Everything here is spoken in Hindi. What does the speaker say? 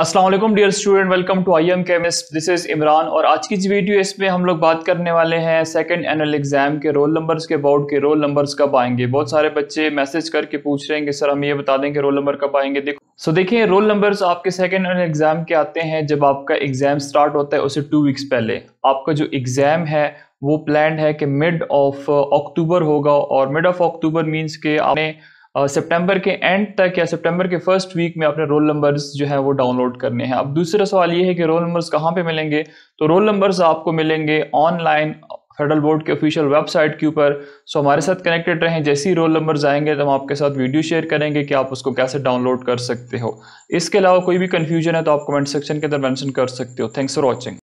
Aslam dear student welcome to I am chemist this is Imran और आज की इस वीडियो इसमें हम लोग बात करने वाले हैं सेकंड एनअल एग्जाम के रोल नंबर्स के बोर्ड के रोल नंबर्स कब आएंगे बहुत सारे बच्चे मैसेज करके पूछ रहे हैं कि सर हम ये बता दें कि रोल नंबर कब आएंगे देखो सो so, देखिए रोल नंबर्स आपके सेकेंड एनअल एग्जाम के आते हैं जब आपका एग्जाम स्टार्ट होता है उसे टू वीक्स पहले आपका जो एग्जाम है वो प्लान है कि मिड ऑफ अक्टूबर होगा और मिड ऑफ अक्टूबर मीन्स के आपने सितंबर के एंड तक या सितंबर के फर्स्ट वीक में आपने रोल नंबर्स जो है वो डाउनलोड करने हैं अब दूसरा सवाल ये है कि रोल नंबर्स कहाँ पे मिलेंगे तो रोल नंबर्स आपको मिलेंगे ऑनलाइन फेडरल बोर्ड के ऑफिशियल वेबसाइट के ऊपर सो हमारे साथ कनेक्टेड रहें जैसे ही रोल नंबर्स आएंगे तो हम आपके साथ वीडियो शेयर करेंगे कि आप उसको कैसे डाउनलोड कर सकते हो इसके अलावा कोई भी कन्फ्यूजन है तो आप कमेंट सेक्शन के अंदर मैंशन कर सकते हो थैंक्स फॉर वॉचिंग